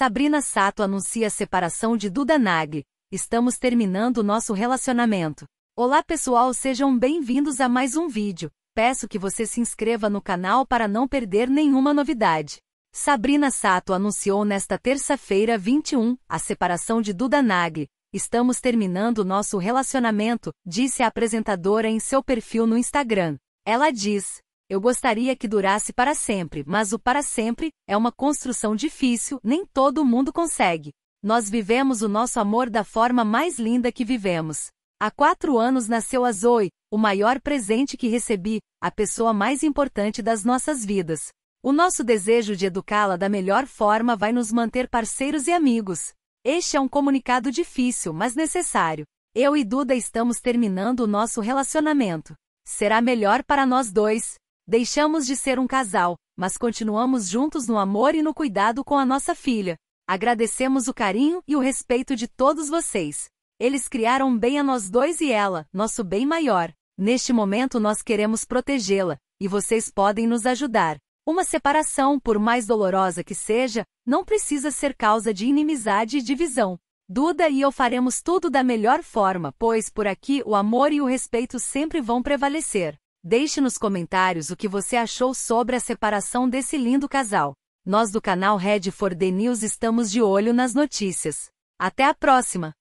Sabrina Sato anuncia a separação de Duda Nag. Estamos terminando o nosso relacionamento. Olá pessoal, sejam bem-vindos a mais um vídeo. Peço que você se inscreva no canal para não perder nenhuma novidade. Sabrina Sato anunciou nesta terça-feira 21 a separação de Duda Nag. Estamos terminando o nosso relacionamento, disse a apresentadora em seu perfil no Instagram. Ela diz: eu gostaria que durasse para sempre, mas o para sempre é uma construção difícil, nem todo mundo consegue. Nós vivemos o nosso amor da forma mais linda que vivemos. Há quatro anos nasceu a Zoe, o maior presente que recebi, a pessoa mais importante das nossas vidas. O nosso desejo de educá-la da melhor forma vai nos manter parceiros e amigos. Este é um comunicado difícil, mas necessário. Eu e Duda estamos terminando o nosso relacionamento. Será melhor para nós dois. Deixamos de ser um casal, mas continuamos juntos no amor e no cuidado com a nossa filha. Agradecemos o carinho e o respeito de todos vocês. Eles criaram bem a nós dois e ela, nosso bem maior. Neste momento nós queremos protegê-la, e vocês podem nos ajudar. Uma separação, por mais dolorosa que seja, não precisa ser causa de inimizade e divisão. Duda e eu faremos tudo da melhor forma, pois por aqui o amor e o respeito sempre vão prevalecer. Deixe nos comentários o que você achou sobre a separação desse lindo casal. Nós do canal Red for the News estamos de olho nas notícias. Até a próxima!